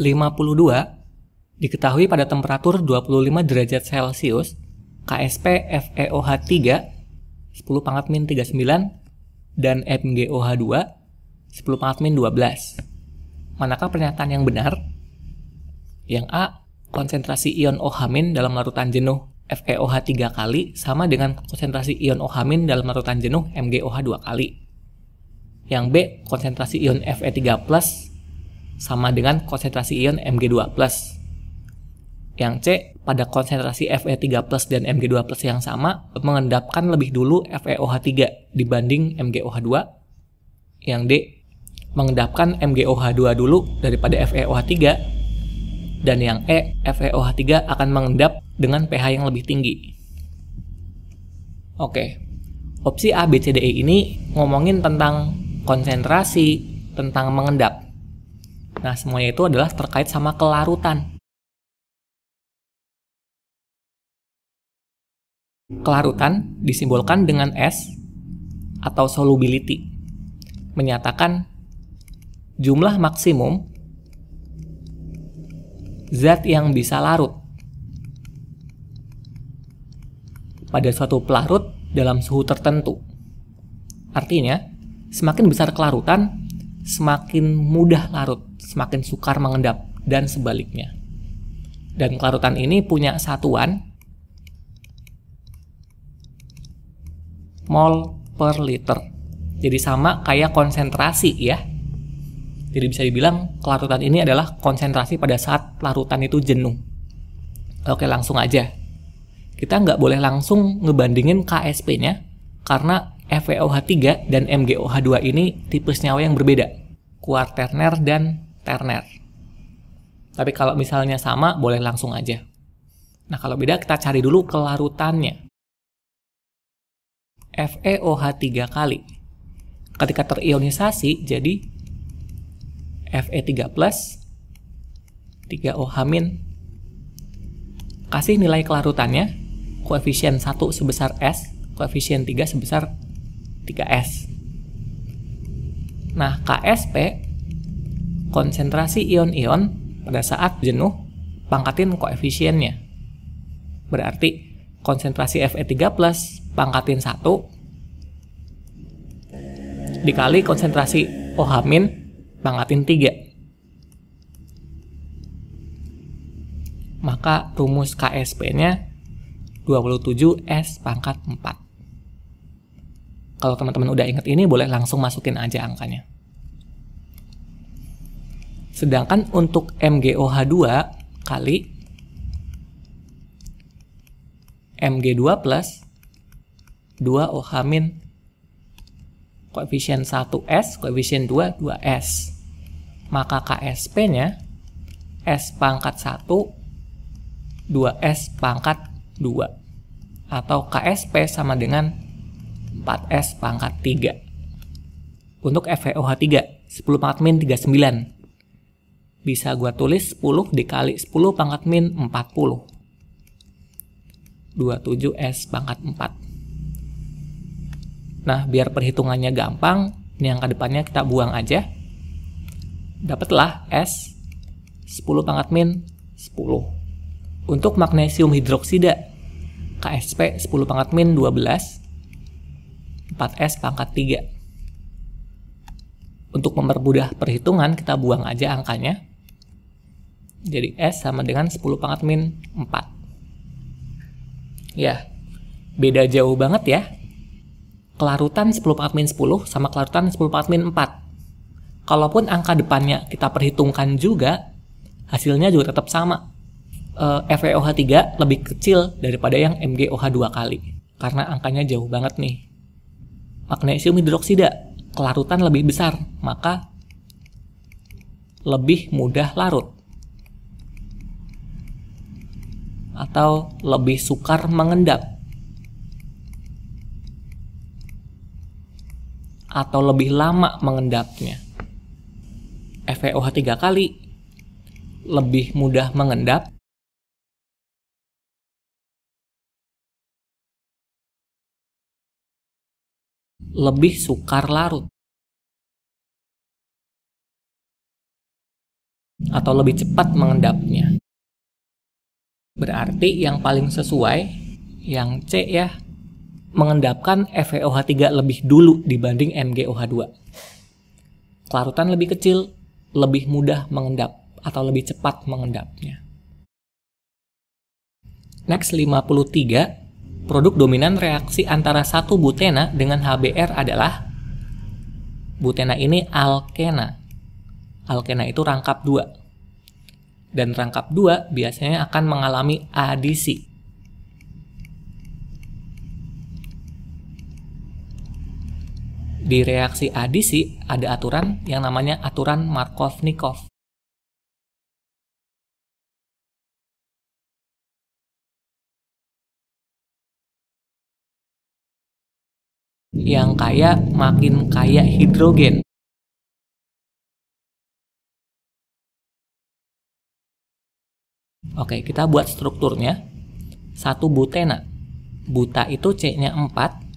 52 diketahui pada temperatur 25 derajat Celcius, KSP FeOH3 10 pangkat min 39 dan MgOH2 10 pangkat min 12. Manakah pernyataan yang benar? Yang A, konsentrasi ion OH- dalam larutan jenuh FeOH 3 kali sama dengan konsentrasi ion OH- dalam larutan jenuh MgOH 2 kali. Yang B, konsentrasi ion Fe3+ sama dengan konsentrasi ion Mg2+. Yang C, pada konsentrasi Fe3+ dan Mg2+ yang sama, mengendapkan lebih dulu FeOH3 dibanding MgOH2. Yang D, mengendapkan MgOH2 dulu daripada FeOH3. Dan yang E, FeOH3 akan mengendap dengan pH yang lebih tinggi. Oke, opsi A, B, C, D, E ini ngomongin tentang konsentrasi, tentang mengendap. Nah, semuanya itu adalah terkait sama kelarutan. Kelarutan disimbolkan dengan S atau solubility, menyatakan jumlah maksimum zat yang bisa larut pada suatu pelarut dalam suhu tertentu. Artinya, semakin besar kelarutan, semakin mudah larut, semakin sukar mengendap, dan sebaliknya. Dan kelarutan ini punya satuan mol per liter. Jadi sama kayak konsentrasi ya. Jadi bisa dibilang kelarutan ini adalah konsentrasi pada saat larutan itu jenuh. Oke langsung aja. Kita nggak boleh langsung ngebandingin KSP-nya karena FVOH3 dan MGOH2 ini tipe senyawa yang berbeda, kuarterner dan terner. Tapi kalau misalnya sama, boleh langsung aja. Nah, kalau beda kita cari dulu kelarutannya. FeOH 3 kali. Ketika terionisasi jadi Fe3+, 3OH-. Kasih nilai kelarutannya, koefisien 1 sebesar S, koefisien 3 sebesar 3S. Nah, KSP konsentrasi ion-ion pada saat jenuh pangkatin koefisiennya. Berarti konsentrasi Fe3 plus pangkatin 1 dikali konsentrasi OH min pangkatin 3. Maka rumus KSP-nya 27S pangkat 4. Kalau teman-teman udah inget ini, boleh langsung masukin aja angkanya. Sedangkan untuk MgOH2 kali Mg2 plus 2OH min koefisien 1S, koefisien 2, 2S. Maka KSP-nya S pangkat 1, 2S pangkat 2. Atau KSP sama dengan 4S pangkat 3. Untuk FVOH3, 10 pangkat min 39. Bisa gue tulis 10 dikali 10 pangkat min 40. 27S pangkat 4. Nah, biar perhitungannya gampang, ini ke depannya kita buang aja. Dapatlah S 10 pangkat min 10. Untuk magnesium hidroksida, KSP 10 pangkat min 12, 4S pangkat 3. Untuk mempermudah perhitungan, kita buang aja angkanya. Jadi S sama dengan 10 pangkat min 4. Ya, beda jauh banget ya. Kelarutan 10 pangkat min 10 sama kelarutan 10 pangkat min 4. Kalaupun angka depannya kita perhitungkan juga, hasilnya juga tetap sama. E, eh, FeOH3 lebih kecil daripada yang MgOH2 kali. Karena angkanya jauh banget nih magnesium hidroksida kelarutan lebih besar, maka lebih mudah larut atau lebih sukar mengendap atau lebih lama mengendapnya. FeOH 3 kali lebih mudah mengendap lebih sukar larut atau lebih cepat mengendapnya. Berarti yang paling sesuai yang C ya mengendapkan FeOH3 lebih dulu dibanding MgOH2. Larutan lebih kecil, lebih mudah mengendap atau lebih cepat mengendapnya. Next 53 Produk dominan reaksi antara satu butena dengan HBr adalah butena ini alkena. Alkena itu rangkap dua. Dan rangkap dua biasanya akan mengalami adisi. Di reaksi adisi ada aturan yang namanya aturan Markovnikov. yang kaya makin kaya hidrogen. Oke, kita buat strukturnya. Satu butena. Buta itu C-nya 4.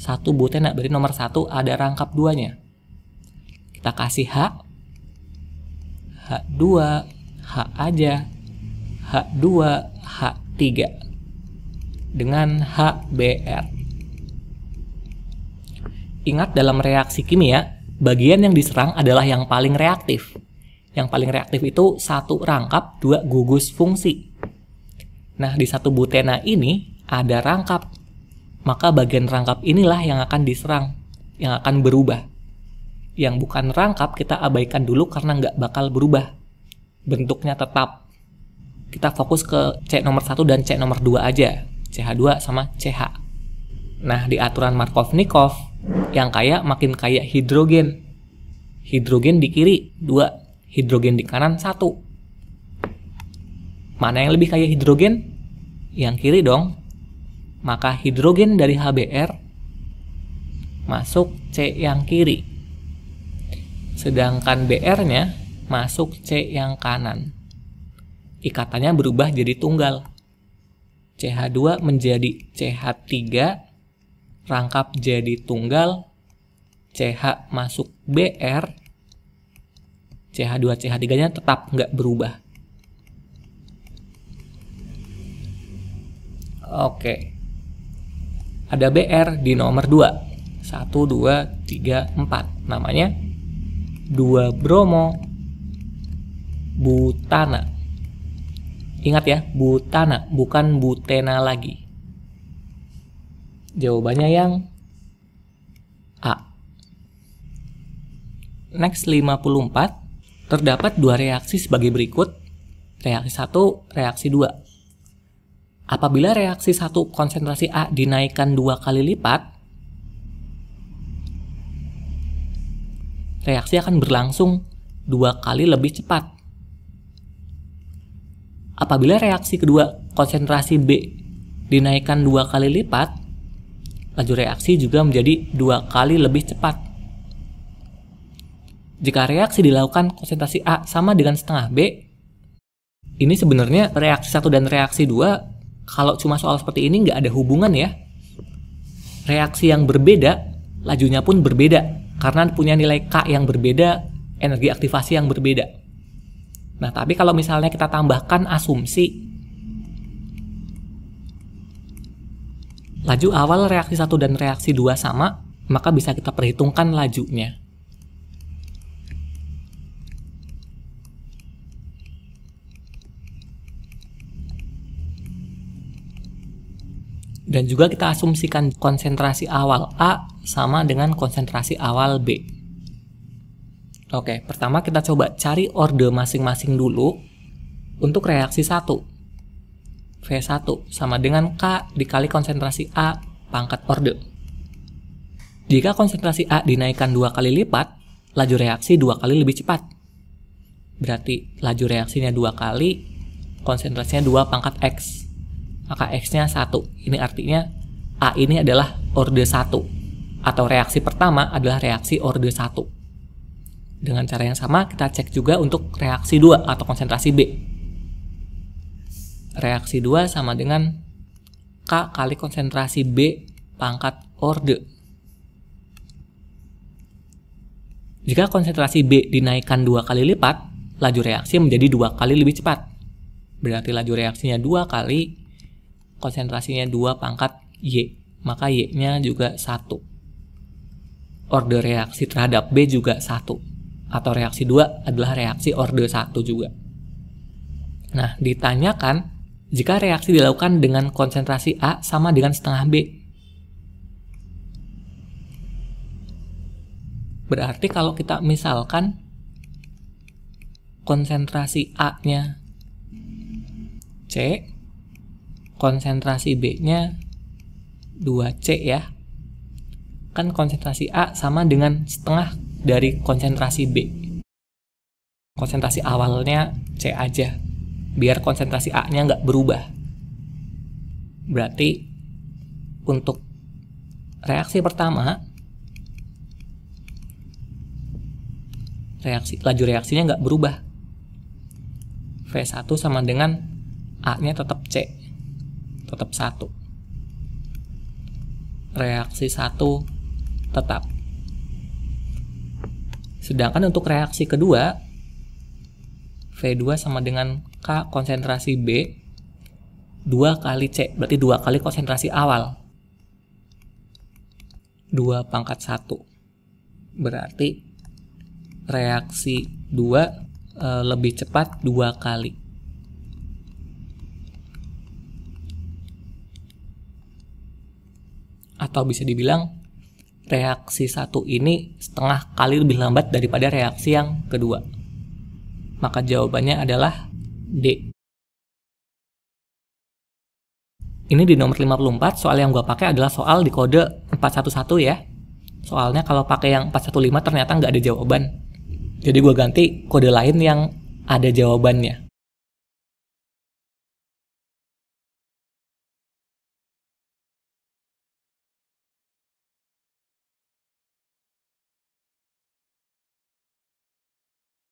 Satu butena, berarti nomor satu ada rangkap duanya. Kita kasih H. H2, H aja, H2, H3 dengan HBr. Ingat dalam reaksi kimia, bagian yang diserang adalah yang paling reaktif. Yang paling reaktif itu satu rangkap, dua gugus fungsi. Nah, di satu butena ini ada rangkap. Maka bagian rangkap inilah yang akan diserang, yang akan berubah. Yang bukan rangkap kita abaikan dulu karena nggak bakal berubah. Bentuknya tetap. Kita fokus ke C nomor 1 dan C nomor 2 aja. CH2 sama CH. Nah, di aturan Markovnikov, yang kaya makin kaya hidrogen. Hidrogen di kiri 2, hidrogen di kanan 1. Mana yang lebih kaya hidrogen? Yang kiri dong. Maka hidrogen dari HBr masuk C yang kiri. Sedangkan BR-nya masuk C yang kanan. Ikatannya berubah jadi tunggal. CH2 menjadi CH3 rangkap jadi tunggal CH masuk BR CH2 CH3 nya tetap nggak berubah Oke ada BR di nomor 2 1, 2, 3, 4 namanya 2 bromo butana Ingat ya, butana, bukan butena lagi. Jawabannya yang A. Next 54, terdapat dua reaksi sebagai berikut. Reaksi 1, reaksi 2. Apabila reaksi 1 konsentrasi A dinaikkan dua kali lipat, reaksi akan berlangsung dua kali lebih cepat Apabila reaksi kedua konsentrasi B dinaikkan dua kali lipat, laju reaksi juga menjadi dua kali lebih cepat. Jika reaksi dilakukan konsentrasi A sama dengan setengah B, ini sebenarnya reaksi satu dan reaksi dua kalau cuma soal seperti ini nggak ada hubungan ya. Reaksi yang berbeda, lajunya pun berbeda karena punya nilai K yang berbeda, energi aktivasi yang berbeda. Nah, tapi kalau misalnya kita tambahkan asumsi laju awal reaksi 1 dan reaksi 2 sama, maka bisa kita perhitungkan lajunya. Dan juga kita asumsikan konsentrasi awal A sama dengan konsentrasi awal B. Oke, pertama kita coba cari order masing-masing dulu untuk reaksi 1. V1 sama dengan K dikali konsentrasi A pangkat order. Jika konsentrasi A dinaikkan dua kali lipat, laju reaksi dua kali lebih cepat. Berarti laju reaksinya dua kali, konsentrasinya dua pangkat X. Maka X-nya 1. Ini artinya A ini adalah order 1 atau reaksi pertama adalah reaksi orde 1. Dengan cara yang sama, kita cek juga untuk reaksi 2 atau konsentrasi B. Reaksi 2 sama dengan K kali konsentrasi B pangkat orde. Jika konsentrasi B dinaikkan dua kali lipat, laju reaksi menjadi dua kali lebih cepat. Berarti laju reaksinya dua kali konsentrasinya dua pangkat Y. Maka Y-nya juga satu. Order reaksi terhadap B juga satu atau reaksi dua adalah reaksi orde satu juga. Nah, ditanyakan jika reaksi dilakukan dengan konsentrasi A sama dengan setengah B. Berarti kalau kita misalkan konsentrasi A-nya C, konsentrasi B-nya 2C ya. Kan konsentrasi A sama dengan setengah dari konsentrasi B. Konsentrasi awalnya C aja, biar konsentrasi A-nya nggak berubah. Berarti untuk reaksi pertama, reaksi laju reaksinya nggak berubah. V1 sama dengan A-nya tetap C, tetap 1. Reaksi 1 tetap Sedangkan untuk reaksi kedua, V2 sama dengan K konsentrasi B 2 kali C, berarti 2 kali konsentrasi awal. 2 pangkat 1. Berarti reaksi 2 e, eh, lebih cepat 2 kali. Atau bisa dibilang reaksi satu ini setengah kali lebih lambat daripada reaksi yang kedua. Maka jawabannya adalah D. Ini di nomor 54, soal yang gue pakai adalah soal di kode 411 ya. Soalnya kalau pakai yang 415 ternyata nggak ada jawaban. Jadi gue ganti kode lain yang ada jawabannya.